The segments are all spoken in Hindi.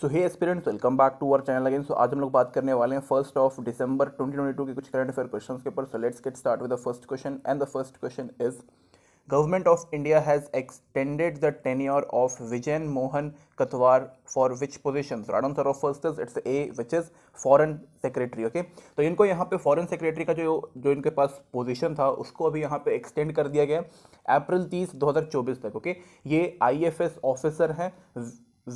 So hey aspirants welcome back to our channel again so आज हम लोग बात करने वाले हैं फर्स्ट ऑफ दिसंबर 2022 के कुछ करंट अफेयर क्वेश्चन के ऊपर so let's get start with the first question and the first question is government of India has extended the tenure of Vijayan Mohan Kwatra for which position right answer of first is it's A which is foreign secretary okay तो इनको यहाँ पे फॉरन सेक्रेटरी का जो जो इनके पास पोजिशन था उसको अभी यहाँ पे एक्सटेंड कर दिया गया अप्रैल तीस दो हज़ार चौबीस तक ओके okay? ये एस ऑफिसर हैं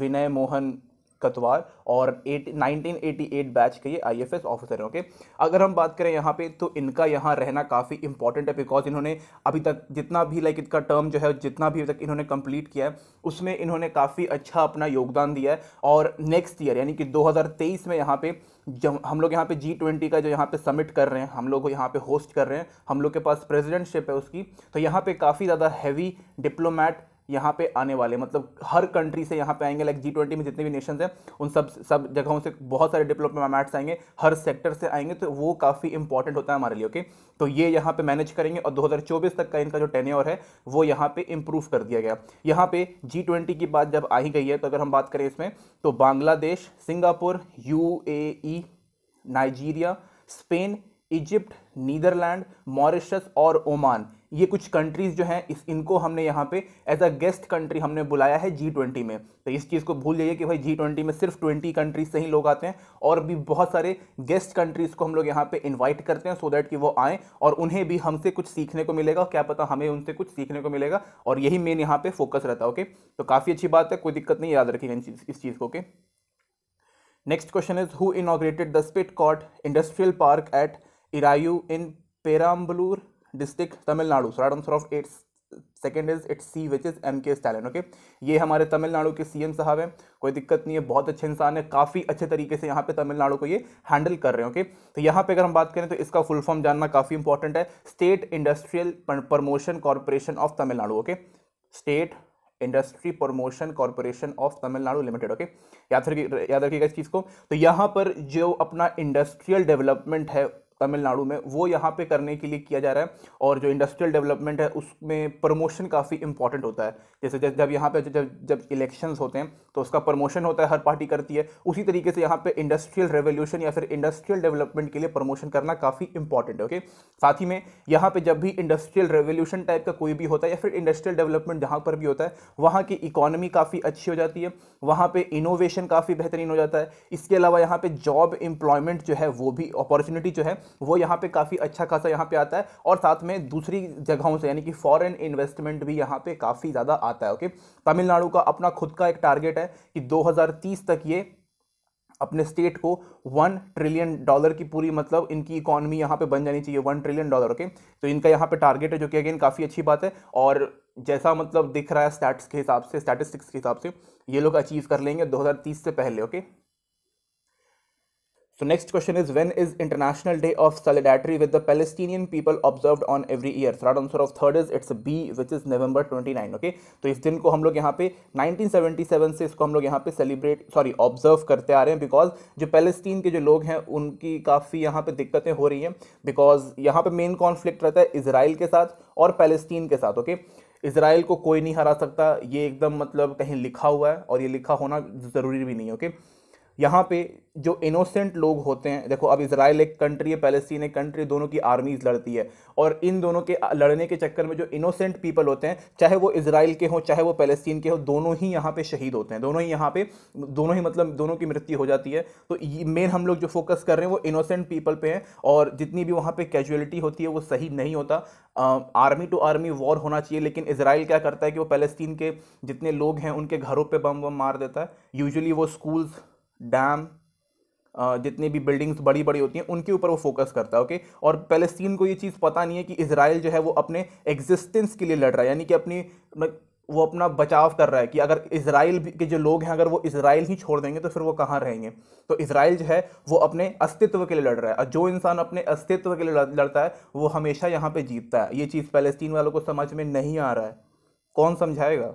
विनय मोहन कतवार और at nineteen eighty eight batch के ये आई एफ एस ऑफिसर हैं ओके अगर हम बात करें यहाँ पे तो इनका यहाँ रहना काफ़ी इंपॉर्टेंट है बिकॉज इन्होंने अभी तक जितना भी लाइक इनका टर्म जो है जितना भी अभी तक इन्होंने कंप्लीट किया है उसमें इन्होंने काफ़ी अच्छा अपना योगदान दिया है और नेक्स्ट ईयर यानी कि 2023 में यहाँ पे जब हम लोग यहाँ पे जी ट्वेंटी का जो यहाँ पे समिट कर रहे हैं हम लोग यहाँ पे होस्ट कर रहे हैं हम लोग के पास प्रेसिडेंटशिप है उसकी तो यहाँ पे काफ़ी ज़्यादा हैवी डिप्लोमैट यहाँ पे आने वाले मतलब हर कंट्री से यहाँ पे आएंगे लाइक जी ट्वेंटी में जितने भी नेशन हैं उन सब सब जगहों से बहुत सारे डिप्लोमा मैट्स आएंगे हर सेक्टर से आएंगे तो वो काफ़ी इंपॉर्टेंट होता है हमारे लिए ओके तो ये यहाँ पे मैनेज करेंगे और 2024 तक का इनका जो टेन्योर है वो यहाँ पे इम्प्रूव कर दिया गया यहाँ पे जी ट्वेंटी की बात जब आई गई है तो अगर हम बात करें इसमें तो Bangladesh Singapore U A Nigeria Spain Egypt Netherland Mauritius और ओमान ये कुछ कंट्रीज़ जो हैं इस इनको हमने यहाँ पे एज अ गेस्ट कंट्री हमने बुलाया है जी ट्वेंटी में तो इस चीज़ को भूल जाइए कि भाई जी ट्वेंटी में सिर्फ ट्वेंटी कंट्रीज से ही लोग आते हैं और भी बहुत सारे गेस्ट कंट्रीज़ को हम लोग यहाँ पे इन्वाइट करते हैं सो दैट कि वो आएँ और उन्हें भी हमसे कुछ सीखने को मिलेगा क्या पता हमें उनसे कुछ सीखने को मिलेगा और यही मेन यहाँ पर फोकस रहता है ओके तो काफ़ी अच्छी बात है कोई दिक्कत नहीं याद रखिएगा इस चीज़ को okay next question is who inaugurated the SIPCOT industrial park at Eraiyur इन Perambalur district Tamil Nadu right answer of it's second is it's C which is M K Stalin okay ये हमारे तमिलनाडु के सीएम साहब हैं कोई दिक्कत नहीं है बहुत अच्छे इंसान है काफ़ी अच्छे तरीके से यहाँ पे तमिलनाडु को ये हैंडल कर रहे हैं ओके okay? तो यहाँ पे अगर हम बात करें तो इसका फुल फॉर्म जानना काफ़ी इंपॉर्टेंट है state industrial promotion corporation of Tamil Nadu okay state industry promotion corporation of Tamil Nadu limited okay याद रखिए याद रखिएगा इस चीज़ को तो यहाँ पर जो अपना इंडस्ट्रियल डेवलपमेंट है तमिलनाडु में वो यहाँ पे करने के लिए किया जा रहा है और जो इंडस्ट्रियल डेवलपमेंट है उसमें प्रमोशन काफ़ी इंपॉर्टेंट होता है जैसे जब जब यहाँ पे जब जब इलेक्शंस होते हैं तो उसका प्रमोशन होता है हर पार्टी करती है उसी तरीके से यहाँ पे इंडस्ट्रियल रेवोल्यूशन या फिर इंडस्ट्रियल डेवलपमेंट के लिए प्रमोशन करना काफ़ी इंपॉर्टेंट है ओके साथ ही में यहाँ पर जब भी इंडस्ट्रियल रेवोल्यूशन टाइप का कोई भी होता है या फिर इंडस्ट्रियल डेवलपमेंट जहाँ पर भी होता है वहाँ की इकोनॉमी काफ़ी अच्छी हो जाती है वहाँ पर इनोवेशन काफ़ी बेहतरीन हो जाता है इसके अलावा यहाँ पर जॉब एम्प्लॉयमेंट जो है वो भी अपॉर्चुनिटी जो है वो यहाँ पे काफ़ी अच्छा खासा यहाँ पे आता है और साथ में दूसरी जगहों से यानी कि फॉरेन इन्वेस्टमेंट भी यहाँ पे काफ़ी ज़्यादा आता है ओके तमिलनाडु का अपना खुद का एक टारगेट है कि 2030 तक ये अपने स्टेट को वन ट्रिलियन डॉलर की पूरी मतलब इनकी इकॉनमी यहाँ पे बन जानी चाहिए वन ट्रिलियन डॉलर ओके तो इनका यहाँ पे टारगेट है जो कि अगेन काफ़ी अच्छी बात है और जैसा मतलब दिख रहा है स्टैट्स के हिसाब से स्टैटिस्टिक्स के हिसाब से ये लोग अचीव कर लेंगे 2030 से पहले ओके तो next question is when is international day of Solidarity with the Palestinian people observed on every year So answer of third is it's B which is November November 29 okay तो इस दिन को हम लोग यहाँ पे 1977 से इसको हम लोग यहाँ पे सेलिब्रेट सॉरी ऑब्जर्व करते आ रहे हैं बिकॉज जो पैलेस्टीन के जो लोग हैं उनकी काफ़ी यहाँ पर दिक्कतें हो रही हैं बिकॉज यहाँ पर मेन कॉन्फ्लिक्ट रहता है इसराइल के साथ और पैलेस्टीन के साथ ओके okay? इसराइल को कोई नहीं हरा सकता ये एकदम मतलब कहीं लिखा हुआ है और ये लिखा होना ज़रूरी भी नहीं ओके okay? यहाँ पे जो इनोसेंट लोग होते हैं देखो अब इसराइल एक कंट्री है पैलेस्टीन एक कंट्री दोनों की आर्मीज़ लड़ती है और इन दोनों के लड़ने के चक्कर में जो इनोसेंट पीपल होते हैं चाहे वो इसराइल के हों चाहे वो पैलेस्टीन के हों दोनों ही यहाँ पे शहीद होते हैं दोनों ही यहाँ पे दोनों ही मतलब दोनों की मृत्यु हो जाती है तो मेन हम लोग जो फोकस कर रहे हैं वो इनोसेंट पीपल पर हैं और जितनी भी वहाँ पर कैजुअलिटी होती है वो सही नहीं होता आर्मी टू आर्मी वॉर होना चाहिए लेकिन इसराइल क्या करता है कि वो पैलेस्तीन के जितने लोग हैं उनके घरों पर बम बम मार देता है यूजली वो स्कूल्स डैम जितनी भी बिल्डिंग्स बड़ी बड़ी होती हैं उनके ऊपर वो फोकस करता है ओके और पैलेस्टीन को ये चीज़ पता नहीं है कि इसराइल जो है वो अपने एग्जिस्टेंस के लिए लड़ रहा है यानी कि अपनी वो अपना बचाव कर रहा है कि अगर इसराइल के जो लोग हैं अगर वो इसराइल ही छोड़ देंगे तो फिर वो कहाँ रहेंगे तो इसराइल जो है वो अपने अस्तित्व के लिए लड़ रहा है और जो इंसान अपने अस्तित्व के लिए लड़ता है वो हमेशा यहाँ पर जीतता है ये चीज़ फलस्तीन वालों को समझ में नहीं आ रहा है कौन समझाएगा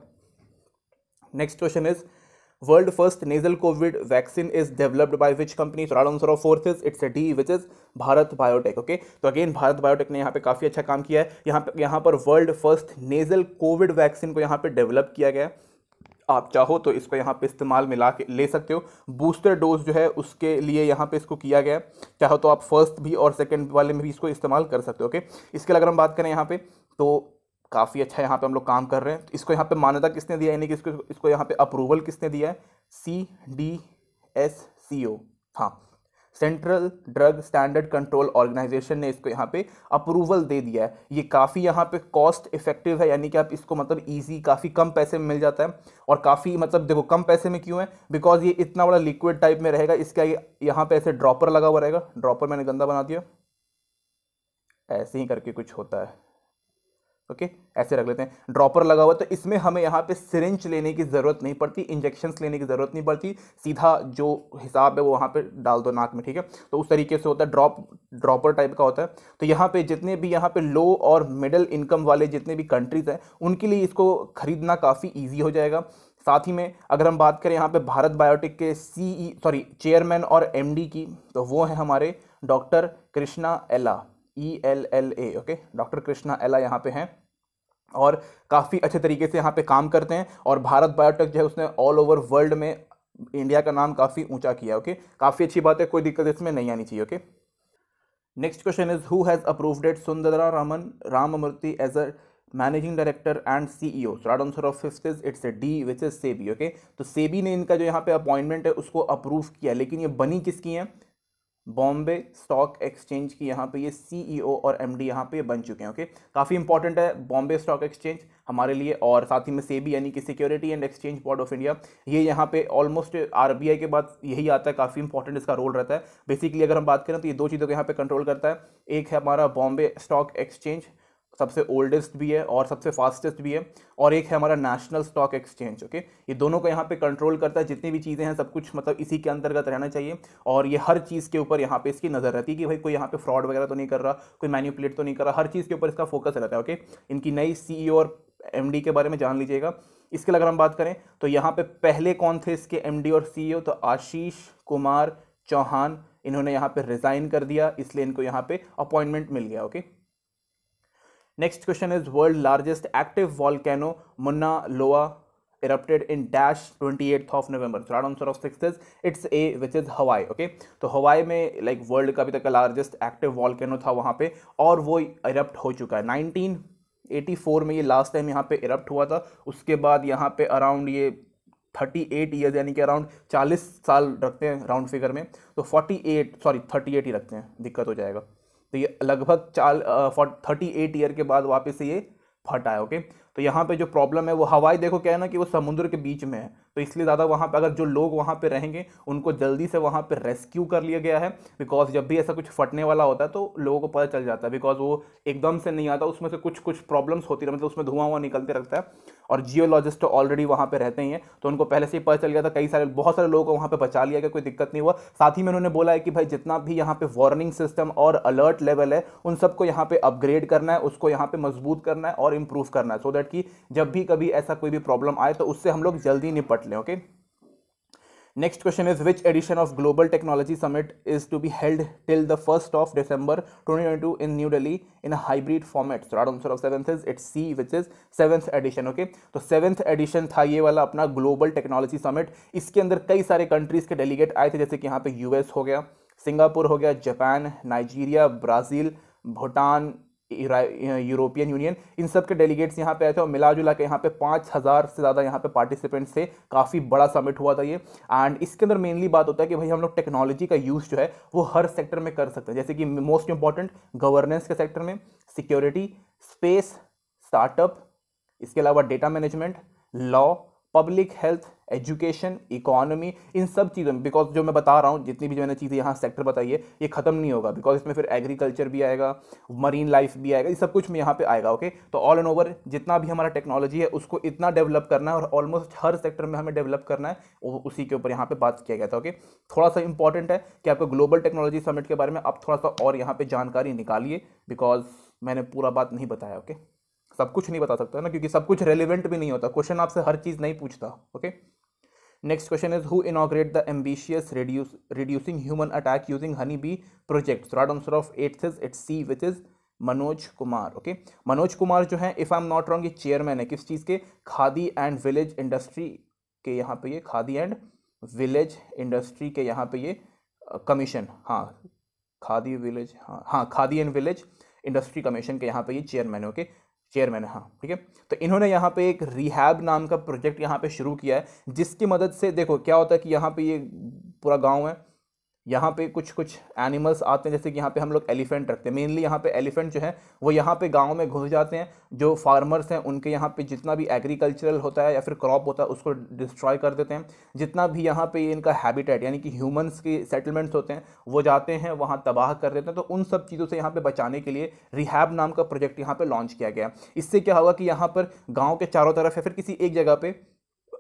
next question is world first nasal covid vaccine is developed by which company So right answer of fourth is it's a Bharat biotech okay तो अगेन भारत बायोटेक ने यहाँ पे काफ़ी अच्छा काम किया है यहाँ पे यहाँ पर world first nasal covid vaccine को यहाँ पे डेवलप किया गया है आप चाहो तो इसको यहाँ पे इस्तेमाल में ला के ले सकते हो बूस्टर डोज जो है उसके लिए यहाँ पे इसको किया गया है चाहो तो आप फर्स्ट भी और सेकेंड वाले में भी इसको इस्तेमाल कर सकते हो ओके इसके अलावा अगर हम बात करें यहाँ पे तो काफ़ी अच्छा यहाँ पे हम लोग काम कर रहे हैं तो इसको यहाँ पे मान्यता किसने दिया यानी कि इसको इसको यहाँ पे अप्रूवल किसने दिया है C D S C O हाँ central drug standard control organisation ने इसको यहाँ पे अप्रूवल दे दिया है ये काफ़ी यहाँ पे कॉस्ट इफेक्टिव है यानी कि आप इसको मतलब इजी काफ़ी कम पैसे में मिल जाता है और काफ़ी मतलब देखो कम पैसे में क्यों है बिकॉज ये इतना बड़ा लिक्विड टाइप में रहेगा इसका ये यहाँ पे ऐसे ड्रॉपर लगा हुआ रहेगा ड्रॉपर मैंने गंदा बना दिया ऐसे ही करके कुछ होता है ओके okay? ऐसे रख लेते हैं ड्रॉपर लगा हुआ तो इसमें हमें यहाँ पे सिरिंज लेने की ज़रूरत नहीं पड़ती इंजेक्शन लेने की ज़रूरत नहीं पड़ती सीधा जो हिसाब है वो वहाँ पे डाल दो नाक में ठीक है तो उस तरीके से होता है ड्रॉप ड्रॉपर टाइप का होता है तो यहाँ पे जितने भी यहाँ पे लो और मिडल इनकम वाले जितने भी कंट्रीज़ हैं उनके लिए इसको खरीदना काफ़ी ईजी हो जाएगा साथ ही में अगर हम बात करें यहाँ पर भारत बायोटेक के सी सॉरी चेयरमैन और एम की तो वो हैं हमारे doctor Krishna Ella E L L A okay doctor Krishna Ella यहाँ पे हैं और काफ़ी अच्छे तरीके से यहाँ पे काम करते हैं और भारत बायोटेक जो है उसने ऑल ओवर वर्ल्ड में इंडिया का नाम काफ़ी ऊंचा किया ओके काफ़ी अच्छी बात है कोई दिक्कत इसमें नहीं आनी चाहिए okay next question is who has approved it Sundararaman Ramamurthy as a managing director and CEO ओ right answer of fifth is it's D which is SEBI okay तो सेबी ने इनका जो यहाँ पे अपॉइंटमेंट है उसको अप्रूव किया लेकिन ये बनी किसकी है बॉम्बे स्टॉक एक्सचेंज की यहाँ पे ये सीईओ e और एमडी यहाँ पे बन चुके हैं ओके काफ़ी इंपॉर्टेंट है बॉम्बे स्टॉक एक्सचेंज हमारे लिए और साथ ही में सेबी यानी कि security and exchange board of India ये यहाँ पे ऑलमोस्ट आरबीआई के बाद यही आता है काफ़ी इंपॉर्टेंट इसका रोल रहता है बेसिकली अगर हम बात करें तो ये दो चीज़ों को यहाँ पर कंट्रोल करता है एक है हमारा बॉम्बे स्टॉक एक्सचेंज सबसे ओल्डेस्ट भी है और सबसे फास्टेस्ट भी है और एक है हमारा नेशनल स्टॉक एक्सचेंज ओके ये दोनों को यहाँ पे कंट्रोल करता है जितनी भी चीज़ें हैं सब कुछ मतलब इसी के अंतर्गत रहना चाहिए और ये हर चीज़ के ऊपर यहाँ पे इसकी नज़र रहती है कि भाई कोई यहाँ पे फ्रॉड वगैरह तो नहीं कर रहा कोई मैन्यूपुलेट तो नहीं कर रहा हर चीज़ के ऊपर इसका फोकस रहता है ओके इनकी नई सी e और एम के बारे में जान लीजिएगा इसके अगर हम बात करें तो यहाँ पर पहले कौन थे इसके एम और सी e तो आशीष कुमार चौहान इन्होंने यहाँ पर रिज़ाइन कर दिया इसलिए इनको यहाँ पर अपॉइंटमेंट मिल गया okay next question is world largest active volcano Mauna Loa erupted in dash twenty eighth of November answer of six it's A which is Hawaii okay तो हवाई में लाइक वर्ल्ड का अभी तक का लार्जेस्ट एक्टिव वॉलकैनो था वहाँ पे और वो इरप्ट हो चुका है नाइनटीन एटी फोर में ये लास्ट टाइम यहाँ पे इरप्ट हुआ था उसके बाद यहाँ पे अराउंड ये थर्टी एट ईयर्स यानी कि अराउंड चालीस साल रखते हैं राउंड फिगर में तो forty eight sorry thirty eight ही रखते हैं दिक्कत हो जाएगा तो ये लगभग चाल थर्टी एट ईयर के बाद वापस ये फटा है ओके तो यहाँ पे जो प्रॉब्लम है वो हवाई देखो क्या है ना कि वो समुद्र के बीच में है तो इसलिए ज़्यादा वहाँ पर अगर जो लोग वहाँ पर रहेंगे उनको जल्दी से वहाँ पर रेस्क्यू कर लिया गया है बिकॉज जब भी ऐसा कुछ फटने वाला होता है तो लोगों को पता चल जाता है बिकॉज वो एकदम से नहीं आता उसमें से कुछ कुछ प्रॉब्लम्स होती रहती मतलब उसमें धुआं हुआ निकलते रहता है और जियोलॉजिस्ट तो ऑलरेडी वहाँ पर रहते ही हैं तो उनको पहले से ही पता चल गया था कई सारे बहुत सारे लोगों को वहाँ पर बचा लिया गया कोई दिक्कत नहीं हुआ साथ ही में उन्होंने बोला है कि भाई जितना भी यहाँ पे वार्निंग सिस्टम और अलर्ट लेवल है उन सबको यहाँ पे अपग्रेड करना है उसको यहाँ पे मजबूत करना है और इम्प्रूव करना है सो so दैट कि जब भी कभी ऐसा कोई भी प्रॉब्लम आए तो उससे हम लोग जल्दी निपट रट लें okay next question is which edition of global technology summit is to be held till the first of December 2022 in New Delhi in a hybrid format so right answer of seventh is it's C which is seventh edition okay तो सेवेंथ एडिशन था ये वाला अपना ग्लोबल टेक्नोलॉजी समिट इसके अंदर कई सारे कंट्रीज के डेलीगेट आए थे जैसे कि यहाँ पे यूएस हो गया सिंगापुर हो गया Japan Nigeria Brazil Bhutan European Union इन सब के डेलीगेट्स यहाँ पे आए थे और मिला जुला के यहाँ पे पाँच हज़ार से ज़्यादा यहाँ पे पार्टिसिपेंट्स थे काफ़ी बड़ा समिट हुआ था ये एंड इसके अंदर मेनली बात होता है कि भाई हम लोग टेक्नोलॉजी का यूज़ जो है वो हर सेक्टर में कर सकते हैं जैसे कि मोस्ट इंपॉर्टेंट गवर्नेंस के सेक्टर में सिक्योरिटी स्पेस स्टार्टअप इसके अलावा data management law public health education economy इन सब चीज़ों में बिकॉज जो मैं बता रहा हूँ जितनी भी मैंने चीज़ें यहाँ सेक्टर बताई है ये खत्म नहीं होगा बिकॉज इसमें फिर एग्रीकल्चर भी आएगा मरीन लाइफ भी आएगा ये सब कुछ में यहाँ पे आएगा ओके तो ऑल एंड ओवर जितना भी हमारा टेक्नोलॉजी है उसको इतना डेवलप करना है और ऑलमोस्ट हर सेक्टर में हमें डेवलप करना है उसी के ऊपर यहाँ पर बात किया गया था ओके थोड़ा सा इंपॉर्टेंट है कि आपको ग्लोबल टेक्नोलॉजी समिट के बारे में आप थोड़ा सा और यहाँ पर जानकारी निकालिए बिकॉज मैंने पूरा बात नहीं बताया ओके सब कुछ नहीं बता सकता ना क्योंकि सब कुछ रेलिवेंट भी नहीं होता क्वेश्चन आपसे हर चीज़ नहीं पूछता okay next question is who inaugurate the ambitious reduce reducing human attack using honey bee project right answer of eighth is it's C which is Manoj Kumar okay Manoj Kumar जो है if I am not wrong ये चेयरमैन है किस चीज़ के खादी एंड विलेज इंडस्ट्री के यहाँ पे ये खादी एंड विलेज इंडस्ट्री के यहाँ पे ये कमीशन हाँ खादी विलेज हाँ हाँ Khadi and village industry commission के यहाँ पे ये चेयरमैन है ओके चेयरमैन हाँ ठीक है तो इन्होंने यहाँ पे एक रिहैब नाम का प्रोजेक्ट यहाँ पे शुरू किया है जिसकी मदद से देखो क्या होता है कि यहाँ पे ये पूरा गांव है यहाँ पे कुछ कुछ एनिमल्स आते हैं जैसे कि यहाँ पे हम लोग एलिफेंट रखते हैं मेनली यहाँ पे एलिफेंट जो है वो यहाँ पे गांव में घुस जाते हैं जो फार्मर्स हैं उनके यहाँ पे जितना भी एग्रीकल्चरल होता है या फिर क्रॉप होता है उसको डिस्ट्रॉय कर देते हैं जितना भी यहाँ पे इनका हैबिटेट यानी कि ह्यूमन्स के सेटलमेंट्स होते हैं वो जाते हैं वहाँ तबाह कर देते हैं तो उन सब चीज़ों से यहाँ पर बचाने के लिए रिहैब नाम का प्रोजेक्ट यहाँ पर लॉन्च किया गया इससे क्या होगा कि यहाँ पर गाँव के चारों तरफ या फिर किसी एक जगह पर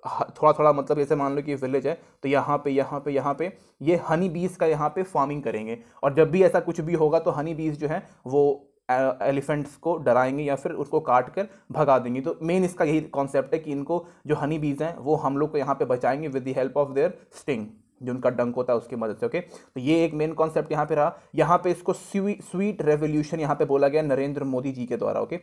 थोड़ा थोड़ा मतलब जैसे मान लो कि विलेज है तो यहाँ पे यहाँ पे यहाँ पे ये हनी बीज का यहाँ पे फार्मिंग करेंगे और जब भी ऐसा कुछ भी होगा तो हनी बीज जो है वो एलिफेंट्स को डराएंगे या फिर उसको काट कर भगा देंगे तो मेन इसका यही कॉन्सेप्ट है कि इनको जो हनी बीज हैं वो हम लोग को यहाँ पे बचाएंगे with the help of their sting जो उनका डंक होता है उसकी मदद से ओके तो ये एक मेन कॉन्सेप्ट यहाँ पे रहा यहाँ पे इसको स्वी, स्वीट रेवोल्यूशन यहाँ पे बोला गया नरेंद्र मोदी जी के द्वारा ओके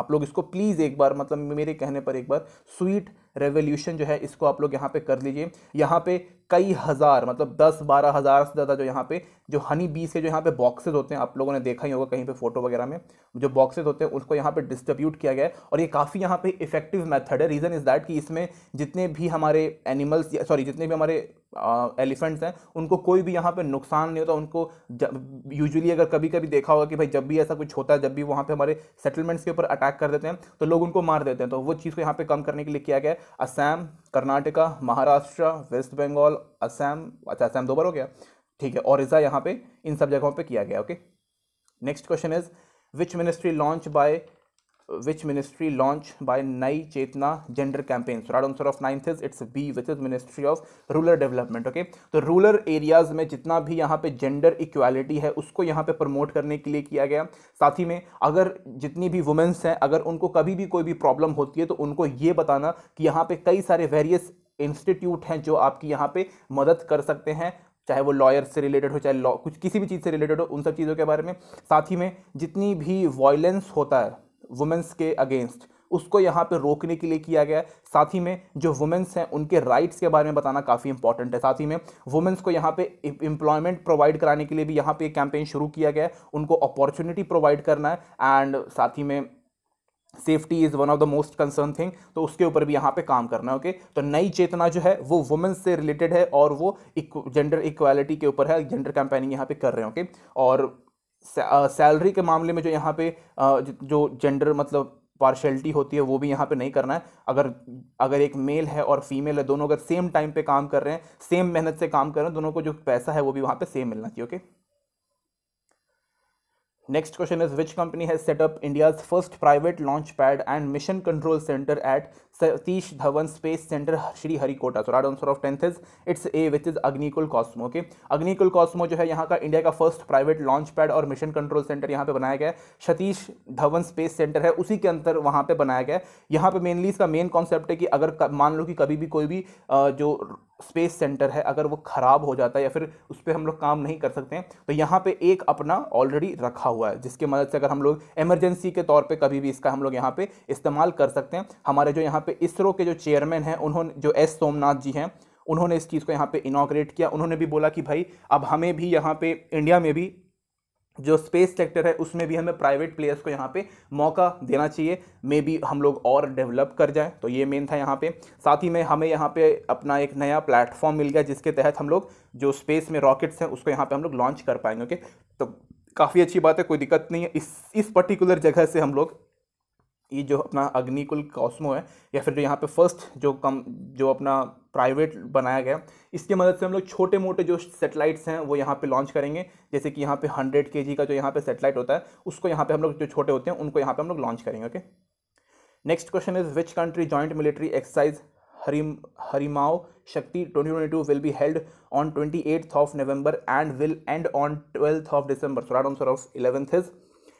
आप लोग इसको प्लीज़ एक बार मतलब मेरे कहने पर एक बार स्वीट रेवोल्यूशन जो है इसको आप लोग यहाँ पे कर लीजिए यहाँ पे कई हज़ार मतलब दस बारह हज़ार से ज़्यादा जो यहाँ पे जो हनी बी से जो यहाँ पे बॉक्सेस होते हैं आप लोगों ने देखा ही होगा कहीं पे फोटो वगैरह में जो बॉक्सेस होते हैं उसको यहाँ पे डिस्ट्रीब्यूट किया गया है और ये काफ़ी यहाँ पे इफेक्टिव मेथड है रीज़न इज़ दैट कि इसमें जितने भी हमारे एनिमल्स सॉरी जितने भी हमारे एलिफेंट्स हैं उनको कोई भी यहाँ पे नुकसान नहीं होता उनको यूजुअली अगर कभी कभी देखा होगा कि भाई जब भी ऐसा कुछ होता है जब भी वहाँ पे हमारे सेटलमेंट्स के ऊपर अटैक कर देते हैं तो लोग उनको मार देते हैं तो वो चीज़ को यहाँ पे कम करने के लिए किया गया है असम कर्नाटका महाराष्ट्र वेस्ट बंगाल असम अच्छा असम दो बार हो गया ठीक है और ओरिसा यहाँ पे इन सब जगहों पे किया गया okay next question is which ministry launch by which ministry launched by Nai Chetna gender campaign? So right answer of ninth is it's B which is Ministry of Rural Development. Okay, तो रूरल एरियाज में जितना भी यहाँ पे जेंडर इक्वालिटी है उसको यहाँ पे प्रमोट करने के लिए किया गया साथ ही में अगर जितनी भी वुमेंस हैं अगर उनको कभी भी कोई भी प्रॉब्लम होती है तो उनको ये बताना कि यहाँ पे कई सारे वेरियस इंस्टीट्यूट हैं जो आपकी यहाँ पे मदद कर सकते हैं चाहे वो लॉयर से रिलेटेड हो चाहे लॉ कुछ किसी भी चीज़ से रिलेटेड हो उन सब चीज़ों के बारे में साथ ही में जितनी भी वॉयलेंस होता है वुमेंस के अगेंस्ट उसको यहाँ पे रोकने के लिए किया गया है साथ ही में जो वुमेंस हैं उनके राइट्स के बारे में बताना काफ़ी इंपॉर्टेंट है साथ ही में वुमेंस को यहाँ पे एम्प्लॉयमेंट प्रोवाइड कराने के लिए भी यहाँ पे एक कैंपेन शुरू किया गया है उनको अपॉर्चुनिटी प्रोवाइड करना है एंड साथ ही में safety is one of the most concern thing तो उसके ऊपर भी यहाँ पे काम करना है ओके okay? तो नई चेतना जो है वो वुमेंस से रिलेटेड है और वो जेंडर इक्वालिटी के ऊपर है जेंडर कैंपेनिंग यहाँ पे कर रहे हैं ओके okay? और सैलरी के मामले में जो यहाँ पे जो जेंडर मतलब पार्शलिटी होती है वो भी यहाँ पे नहीं करना है अगर अगर एक मेल है और फीमेल है दोनों अगर सेम टाइम पे काम कर रहे हैं सेम मेहनत से काम कर रहे हैं दोनों को जो पैसा है वो भी वहाँ पे सेम मिलना चाहिए okay next question is which company has set up India's first private launch pad and mission control centre at Satish Dhawan space centre Sriharikota so right answer of tenth is it's A which is Agnikul Cosmo okay Agnikul Cosmo जो है यहाँ का इंडिया का फर्स्ट प्राइवेट लॉन्च पैड और मिशन कंट्रोल सेंटर यहाँ पे बनाया गया है सतीश धवन स्पेस सेंटर है उसी के अंतर वहाँ पे बनाया गया है यहाँ पे मेनली इसका मेन कॉन्सेप्ट है कि अगर मान लो कि कभी भी कोई भी जो स्पेस सेंटर है अगर वो खराब हो जाता है या फिर उस पर हम लोग काम नहीं कर सकते हैं तो यहाँ पे एक अपना ऑलरेडी रखा हुआ हुआ है जिसकी मदद से अगर हम लोग इमरजेंसी के तौर पे कभी भी इसका हम लोग यहाँ पे इस्तेमाल कर सकते हैं हमारे जो यहाँ पे इसरो के जो चेयरमैन हैं उन्होंने जो एस सोमनाथ जी हैं उन्होंने इस चीज़ को यहाँ पे इनाग्रेट किया उन्होंने भी बोला कि भाई अब हमें भी यहाँ पे इंडिया में भी जो स्पेस सेक्टर है उसमें भी हमें प्राइवेट प्लेयर्स को यहाँ पे मौका देना चाहिए मे बी हम लोग और डेवलप कर जाएं तो ये मेन था यहाँ पे साथ ही में हमें यहाँ पे अपना एक नया प्लेटफॉर्म मिल गया जिसके तहत हम लोग जो स्पेस में रॉकेट्स हैं उसको यहाँ पे हम लोग लॉन्च कर पाएंगे ओके तो काफ़ी अच्छी बात है कोई दिक्कत नहीं है इस इस पर्टिकुलर जगह से हम लोग ये जो अपना अग्निकुल कॉस्मो है या फिर जो यहाँ पे फर्स्ट जो कम जो अपना प्राइवेट बनाया गया इसकी मदद से हम लोग छोटे मोटे जो सेटेलाइट्स हैं वो यहाँ पे लॉन्च करेंगे जैसे कि यहाँ पे हंड्रेड के का जो यहाँ पे सेटेलाइट होता है उसको यहाँ पे हम लोग जो छोटे होते हैं उनको यहाँ पे हम लोग लॉन्च करेंगे okay next question is which country joint military exercise हरिम Harimau Shakti 2022 will be held on 28th of November and will end on 12th of December. So right answer of 11th is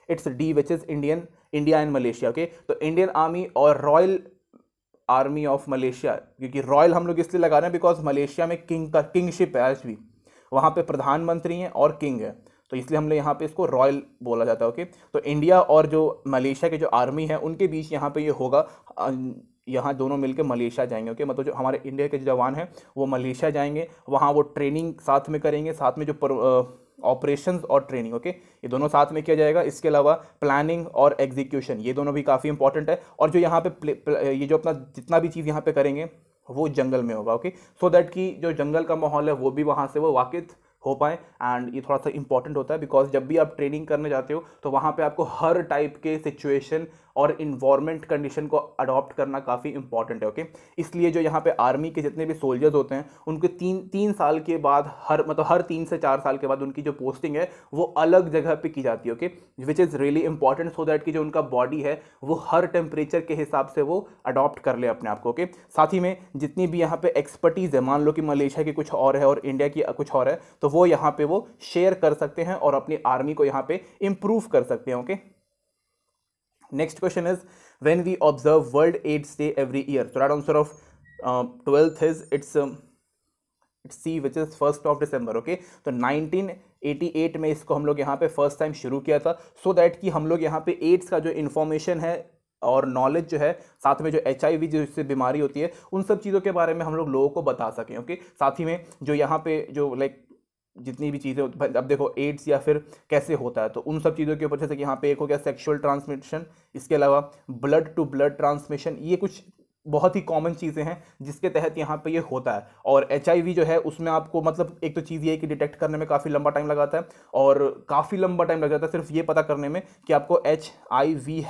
it's D which is Indian India and Malaysia. Okay, so Indian Army or Royal army of Malaysia क्योंकि रॉयल हम लोग इसलिए लगा रहे हैं बिकॉज मलेशिया में किंग का किंगशिप है आज भी वहाँ पे प्रधानमंत्री हैं और किंग है तो इसलिए हमने यहाँ पे इसको रॉयल बोला जाता है ओके तो इंडिया और जो मलेशिया के जो आर्मी है उनके बीच यहाँ पे ये यह होगा यहाँ दोनों मिलकर मलेशिया जाएंगे ओके मतलब जो हमारे इंडिया के जवान हैं वो मलेशिया जाएंगे वहाँ वो ट्रेनिंग साथ में करेंगे साथ में जो ऑपरेशन और ट्रेनिंग ओके ये दोनों साथ में किया जाएगा इसके अलावा प्लानिंग और एग्जीक्यूशन ये दोनों भी काफ़ी इंपॉर्टेंट है और जो यहाँ पे ये जो अपना जितना भी चीज़ यहाँ पे करेंगे वो जंगल में होगा ओके सो दैट कि जो जंगल का माहौल है वो भी वहाँ से वो वाकित हो पाए एंड ये थोड़ा सा इंपॉर्टेंट होता है बिकॉज जब भी आप ट्रेनिंग करने जाते हो तो वहाँ पे आपको हर टाइप के सिचुएशन और इन्वायरमेंट कंडीशन को अडॉप्ट करना काफ़ी इंपॉर्टेंट है ओके इसलिए जो यहाँ पे आर्मी के जितने भी सोल्जर्स होते हैं उनके तीन तीन साल के बाद हर मतलब हर तीन से चार साल के बाद उनकी जो पोस्टिंग है वो अलग जगह पे की जाती है okay which is really important so that कि जो उनका बॉडी है वो हर टेम्परेचर के हिसाब से वो अडॉप्ट कर ले अपने आप को ओके साथ ही में जितनी भी यहाँ पे एक्सपर्टीज़ है मान लो कि मलेशिया की कुछ और है और इंडिया की कुछ और है तो वो यहाँ पर वो शेयर कर सकते हैं और अपनी आर्मी को यहाँ पर इम्प्रूव कर सकते हैं okay next question is when we observe world AIDS day every year So right answer of twelfth is it's it's um, it's first of December okay तो 1988 में इसको हम लोग यहाँ पे फर्स्ट टाइम शुरू किया था सो so दैट कि हम लोग यहाँ पे एड्स का जो इन्फॉर्मेशन है और नॉलेज जो है साथ में जो एच आई वी जिससे बीमारी होती है उन सब चीज़ों के बारे में हम लोग लोगों को बता सकें ओके साथ ही में जो यहाँ पे जो लाइक जितनी भी चीज़ें अब देखो एड्स या फिर कैसे होता है तो उन सब चीज़ों के ऊपर जैसे कि यहाँ पे एक हो गया सेक्सुअल ट्रांसमिशन इसके अलावा ब्लड टू ब्लड ट्रांसमिशन ये कुछ बहुत ही कॉमन चीज़ें हैं जिसके तहत यहाँ पे ये होता है और एच जो है उसमें आपको मतलब एक तो चीज़ ये है कि डिटेक्ट करने में काफ़ी लंबा टाइम लगाता है और काफ़ी लंबा टाइम लग जाता है सिर्फ ये पता करने में कि आपको एच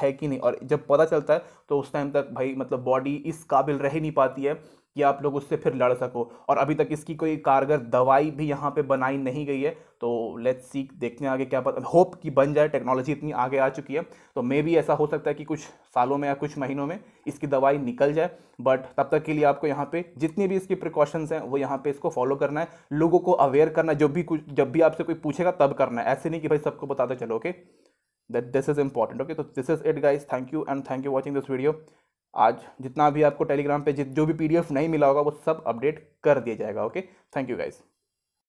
है कि नहीं और जब पता चलता है तो उस टाइम तक भाई मतलब बॉडी इस काबिल रह नहीं पाती है कि आप लोग उससे फिर लड़ सको और अभी तक इसकी कोई कारगर दवाई भी यहाँ पे बनाई नहीं गई है तो लेट्स सी देखते हैं आगे क्या पता होप कि बन जाए टेक्नोलॉजी इतनी आगे आ चुकी है तो मे भी ऐसा हो सकता है कि कुछ सालों में या कुछ महीनों में इसकी दवाई निकल जाए बट तब तक के लिए आपको यहाँ पे जितनी भी इसकी प्रिकॉशंस हैं वो यहाँ पे इसको फॉलो करना है लोगों को अवेयर करना जब भी कुछ जब भी आपसे कोई पूछेगा तब करना है ऐसे नहीं कि भाई सबको बताते चलो okay that this is important okay तो this is it guys thank you and thank you watching this video आज जितना भी आपको टेलीग्राम पे जो भी पीडीएफ नहीं मिला होगा वो सब अपडेट कर दिया जाएगा ओके थैंक यू गाइज़